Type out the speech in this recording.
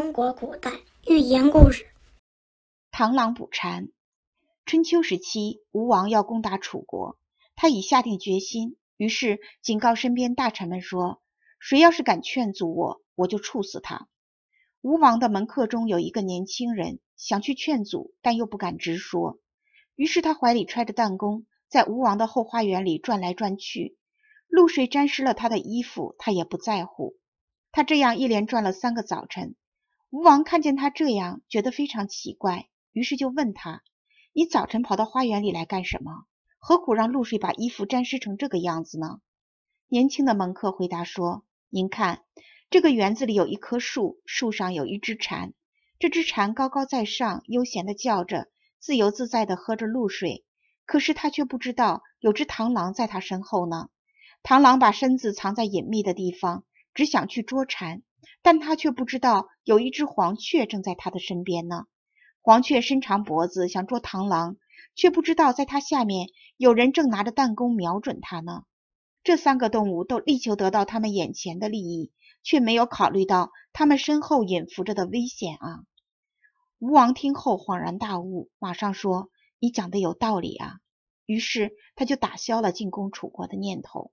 中国古代寓言故事《螳螂捕蝉》。春秋时期，吴王要攻打楚国，他已下定决心，于是警告身边大臣们说：“谁要是敢劝阻我，我就处死他。”吴王的门客中有一个年轻人想去劝阻，但又不敢直说，于是他怀里揣着弹弓，在吴王的后花园里转来转去，露水沾湿了他的衣服，他也不在乎。他这样一连转了三个早晨。吴王看见他这样，觉得非常奇怪，于是就问他：“你早晨跑到花园里来干什么？何苦让露水把衣服沾湿成这个样子呢？”年轻的门客回答说：“您看，这个园子里有一棵树，树上有一只蝉。这只蝉高高在上，悠闲地叫着，自由自在地喝着露水。可是它却不知道有只螳螂在它身后呢。螳螂把身子藏在隐秘的地方，只想去捉蝉。”但他却不知道，有一只黄雀正在他的身边呢。黄雀伸长脖子想捉螳螂，却不知道在它下面有人正拿着弹弓瞄准它呢。这三个动物都力求得到他们眼前的利益，却没有考虑到他们身后隐伏着的危险啊！吴王听后恍然大悟，马上说：“你讲的有道理啊！”于是他就打消了进攻楚国的念头。